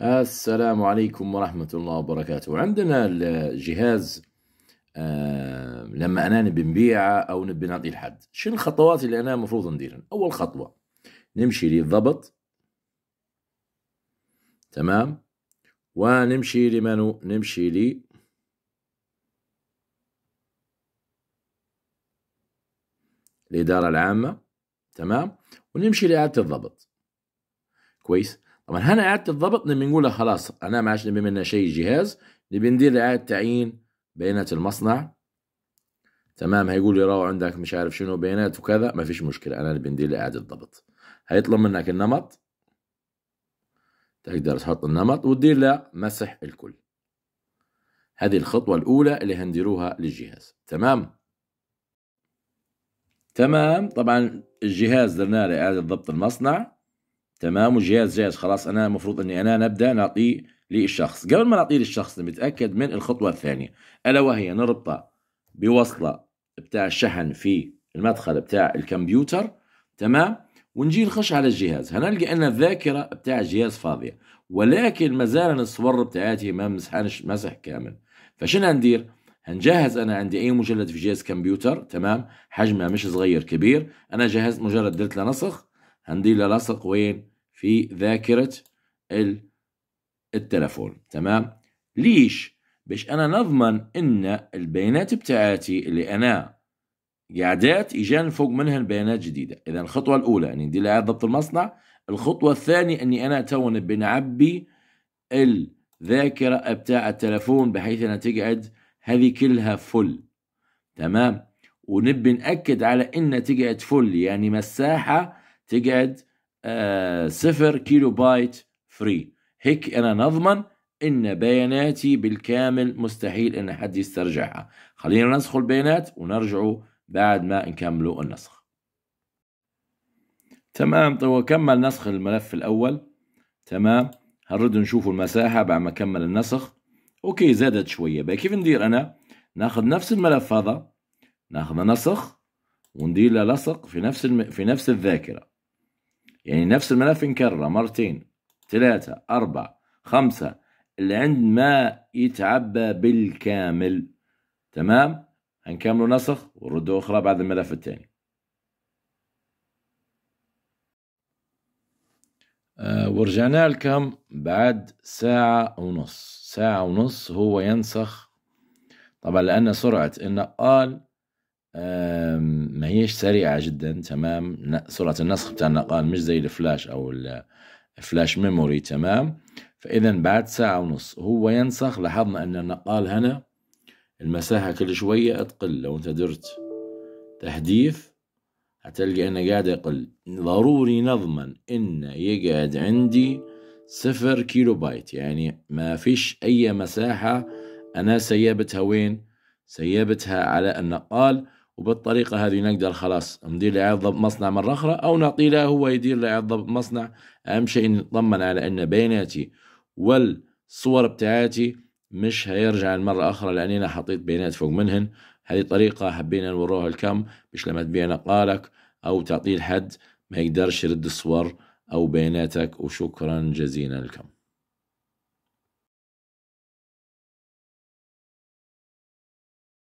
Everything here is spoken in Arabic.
السلام عليكم ورحمة الله وبركاته عندنا الجهاز آه لما أنا نبي نبيعه أو نبي نعطي لحد شنو الخطوات اللي أنا المفروض نديرها أول خطوة نمشي للضبط تمام ونمشي لمنو نمشي لي الإدارة العامة تمام ونمشي لإعادة الضبط كويس طبعا هنا اعاده الضبط نبي نقول خلاص انا ما عادش نبي منها شيء جهاز نبي ندير اعاده تعيين بيانات المصنع تمام هيقول لي راهو عندك مش عارف شنو بيانات وكذا ما فيش مشكله انا اللي بندير اعاده الضبط هيطلب منك النمط تقدر تحط النمط وتدير له مسح الكل هذه الخطوه الاولى اللي هنديروها للجهاز تمام تمام طبعا الجهاز درنا له اعاده ضبط المصنع تمام وجهاز جاهز خلاص انا المفروض اني انا نبدا نعطيه للشخص قبل ما نعطيه للشخص نتاكد من الخطوه الثانيه الا وهي نربطه بوصله بتاع الشحن في المدخل بتاع الكمبيوتر تمام ونجي نخش على الجهاز هنلقى ان الذاكره بتاع الجهاز فاضيه ولكن مازال الصور بتاعتي ما مسحانش مسح كامل فشنو ندير هنجهز انا عندي اي مجلد في جهاز كمبيوتر تمام حجمه مش صغير كبير انا جهزت مجلد درت له نسخ هندير له لصق وين في ذاكرة التلفون تمام ليش باش انا نضمن ان البيانات بتاعتي اللي انا قاعدات اجان فوق منها البيانات جديده اذا الخطوه الاولى اني ندير لها ضبط المصنع الخطوه الثانيه اني انا تون بنعبي الذاكره بتاع التلفون بحيث انها تقعد هذه كلها فل تمام ونبي ناكد على انها تقعد فل يعني مساحه تقعد آه، صفر كيلو بايت فري هيك انا نضمن ان بياناتي بالكامل مستحيل ان حد يسترجعها خلينا ننسخ البيانات ونرجعوا بعد ما نكملوا النسخ تمام طيب كمل نسخ الملف الاول تمام هنرد نشوفوا المساحه بعد ما كمل النسخ اوكي زادت شويه بقى كيف ندير انا ناخذ نفس الملف هذا ناخذ نسخ وندير له لصق في نفس الم... في نفس الذاكره يعني نفس الملف نكرره مرتين ثلاثة أربعة خمسة عند ما يتعبى بالكامل تمام هنكمله نسخ ونرده أخرى بعد الملف الثاني أه ورجعنا لكم بعد ساعة ونص ساعة ونص هو ينسخ طبعا لأن سرعة النقال ما هيش سريعة جدا تمام سرعة النسخ بتاع النقال مش زي الفلاش أو الفلاش ميموري تمام فإذا بعد ساعة ونص هو ينسخ لاحظنا أن النقال هنا المساحة كل شوية تقل لو أنت درت تهديف هتلقى أنه قاعد يقل ضروري نضمن أنه يقعد عندي صفر كيلو بايت يعني ما فيش أي مساحة أنا سيبتها وين سيبتها على النقال وبالطريقة هذه نقدر خلاص ندير له ضبط مصنع مرة أخرى أو نعطي له هو يدير له ضبط مصنع أهم شيء نطمن على أن بياناتي والصور بتاعتي مش هيرجع المرة أخرى لأني أنا حطيت بيانات فوق منهن هذه طريقة حبينا نوروها الكم باش لما تبيع نقالك أو تعطيه لحد ما يقدرش يرد الصور أو بياناتك وشكرا جزيلا لكم